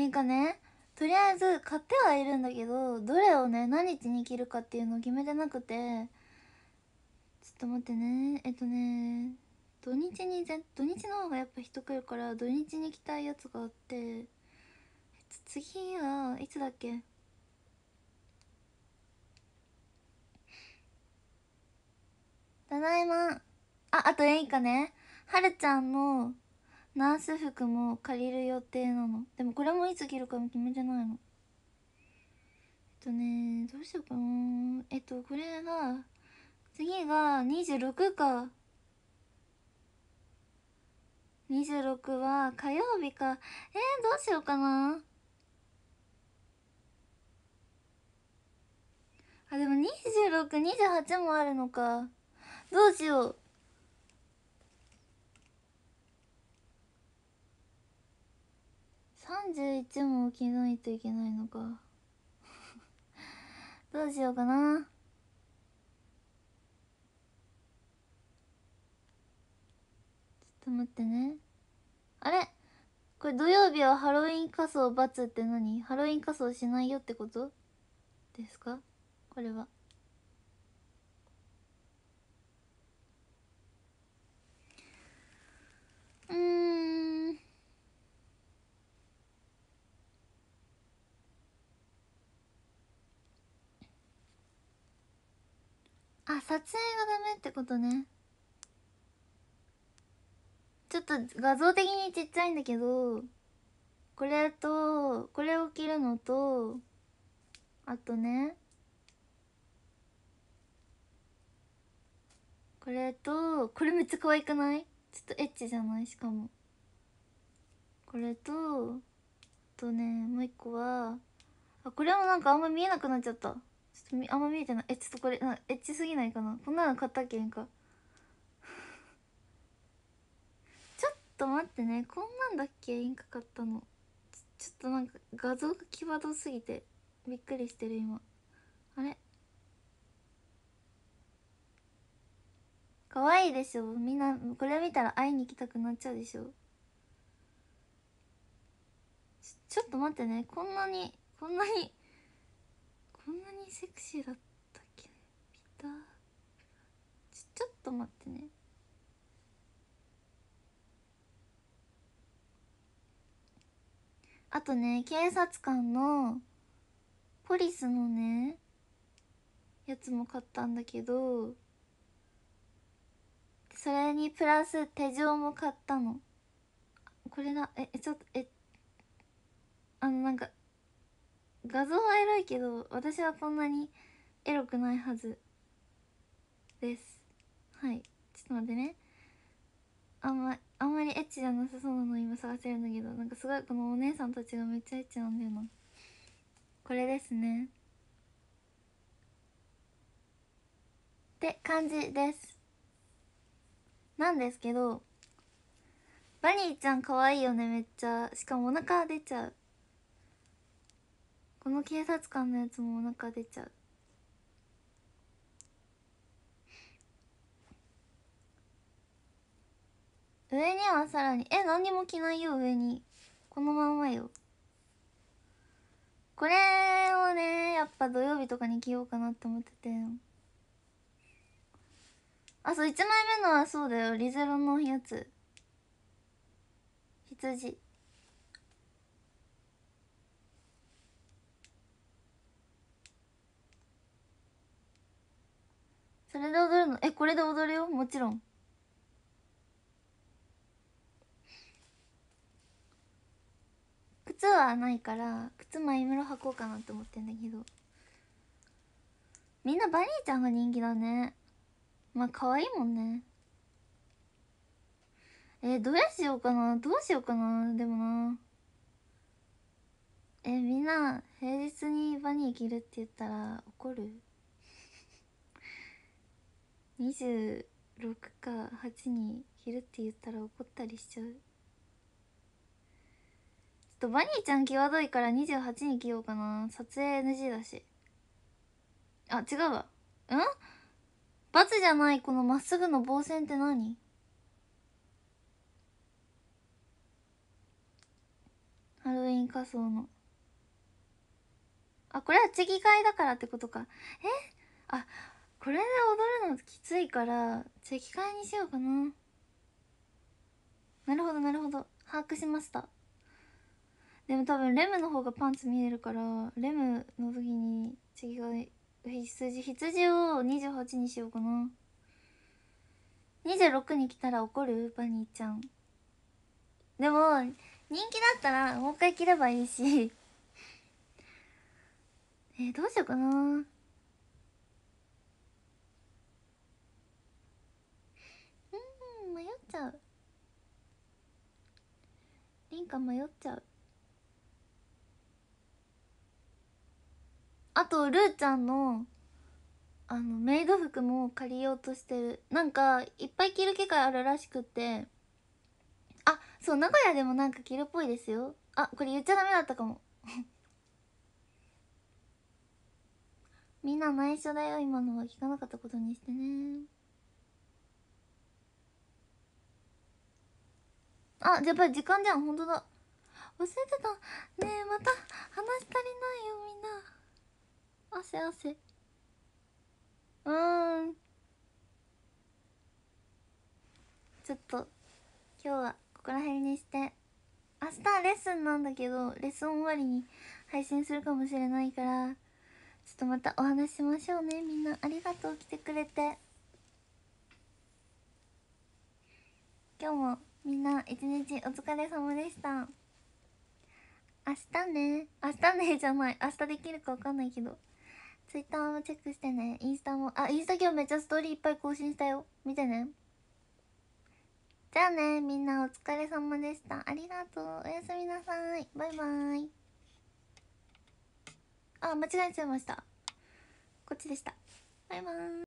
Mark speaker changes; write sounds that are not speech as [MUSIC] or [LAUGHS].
Speaker 1: なんかねとりあえず買ってはいるんだけどどれをね何日に着るかっていうのを決めてなくてちょっと待ってねえっとね土日にぜ土日の方がやっぱ人来るから土日に着たいやつがあって次はいつだっけただいまああと演かねはるちゃんのナース服も借りる予定なのでもこれもいつ着るかも決めてないのえっとねどうしようかなえっとこれが次が26か26は火曜日かえー、どうしようかなあでも2628もあるのかどうしよう31も起きないといけないのか [LAUGHS] どうしようかなちょっと待ってねあれこれ土曜日はハロウィン仮装罰って何ハロウィン仮装しないよってことですかこれはうんあ撮影がダメってことねちょっと画像的にちっちゃいんだけどこれとこれを着るのとあとねこれとこれめっちゃ可愛くないちょっとエッチじゃないしかもこれとあとねもう一個はあこれもなんかあんま見えなくなっちゃったちょっとあんま見えてないえちょっとこれなエッチすぎないかなこんなの買ったっけんか [LAUGHS] ちょっと待ってねこんなんだっけインク買ったのちょっとなんか画像が際どすぎてびっくりしてる今あれかわいでしょみんなこれ見たら会いに行きたくなっちゃうでしょちょっと待ってねこんなにこんなにそんなにセクシーだったっけピタちちょっと待ってねあとね警察官のポリスのねやつも買ったんだけどそれにプラス手錠も買ったのこれだえちょっとえあのなんか画像はエロいけど私はこんなにエロくないはずですはいちょっと待ってねあんまあんまりエッチじゃなさそうなの今探してるんだけどなんかすごいこのお姉さんたちがめっちゃエッチなんだよなこれですねって感じですなんですけどバニーちゃん可愛いよねめっちゃしかもお腹出ちゃうこの警察官のやつもお腹出ちゃう上にはさらにえ何にも着ないよ上にこのまんまよこれをねやっぱ土曜日とかに着ようかなって思っててあそう1枚目のはそうだよリゼロのやつ羊それで踊るのえこれで踊るよもちろん靴はないから靴ムロ履こうかなって思ってんだけどみんなバニーちゃんが人気だねまあ可愛いもんねえどうしようかなどうしようかなでもなえみんな平日にバニー着るって言ったら怒る26か8に昼って言ったら怒ったりしちゃうちょっとバニーちゃん際どいから28に着ようかな撮影 NG だしあ違うわうんバツじゃないこのまっすぐの棒線って何ハロウィン仮装のあこれは次ェキだからってことかえあこれで踊るのきついからじゃあにしようかななるほどなるほど把握しましたでも多分レムの方がパンツ見えるからレムの時に次が羊羊を28にしようかな26に来たら怒るバニーちゃんでも人気だったらもう一回着ればいいしえー、どうしようかなか迷っちゃうあとルーちゃんのあのメイド服も借りようとしてるなんかいっぱい着る機会あるらしくってあそう名古屋でもなんか着るっぽいですよあこれ言っちゃダメだったかも [LAUGHS] みんな内緒だよ今のは聞かなかったことにしてねあやっぱり時間じゃんほんとだ忘れてたねえまた話足りないよみんな汗汗うんちょっと今日はここら辺にして明日レッスンなんだけどレッスン終わりに配信するかもしれないからちょっとまたお話ししましょうねみんなありがとう来てくれて。今日もみんな一日お疲れ様でした明日ね明日ねじゃない明日できるか分かんないけど Twitter もチェックしてねインスタもあインスタ今日めっちゃストーリーいっぱい更新したよ見てねじゃあねみんなお疲れ様でしたありがとうおやすみなさいバイバイあ間違えちゃいましたこっちでしたバイバーイ